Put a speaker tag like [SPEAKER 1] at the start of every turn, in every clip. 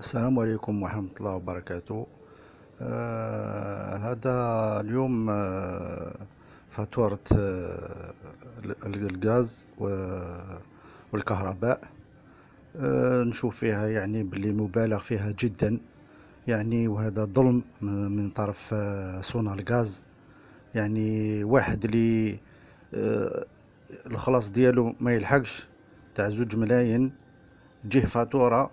[SPEAKER 1] السلام عليكم ورحمة الله وبركاته آه هذا اليوم آه فاتورة آه الغاز والكهرباء آه نشوف فيها يعني بلي مبالغ فيها جدا يعني وهذا ظلم من طرف آه سونا الغاز يعني واحد اللي آه الخلاص ديالو ما يلحقش تاع زوج ملايين جه فاتورة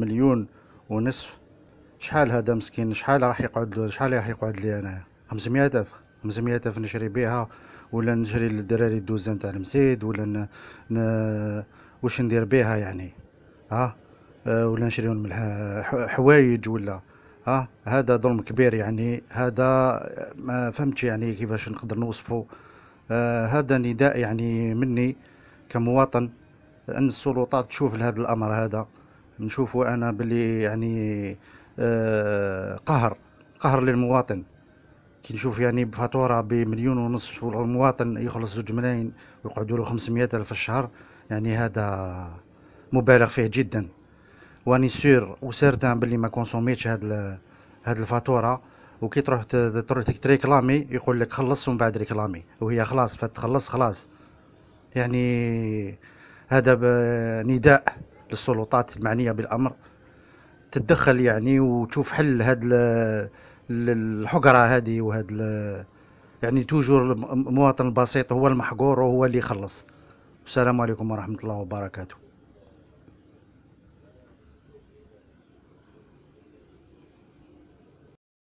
[SPEAKER 1] مليون ونصف شحال هذا مسكين شحال راح يقعد له شحال راح يقعد لي انا 500 الف 500 الف نشري بها ولا نشري للدراري الدوزان تاع المسيد ولا ن... ن... واش ندير بها يعني ها أه ولا نشري من حوايج ولا ها هذا ظلم كبير يعني هذا ما فهمتش يعني كيفاش نقدر نوصفه آه هذا نداء يعني مني كمواطن ان السلطات تشوف لهذا الامر هذا نشوفوا انا باللي يعني آه، قهر قهر للمواطن كي نشوف يعني بفاتوره بمليون ونصف والمواطن يخلص زوج ملايين ويقعدوا له 500 الف في الشهر يعني هذا مبالغ فيه جدا واني سير وسيرتان باللي ما كونسوميتش هاد هاد الفاتوره وكي تروح تروح تريكلامي يقول لك خلص ومن بعد ريكلامي وهي خلاص فتخلص خلاص يعني هذا نداء بالسلطات المعنيه بالامر تتدخل يعني وتشوف حل هاد الحقره هذه وهاد يعني توجور المواطن البسيط هو المحقور وهو اللي يخلص السلام عليكم ورحمه الله وبركاته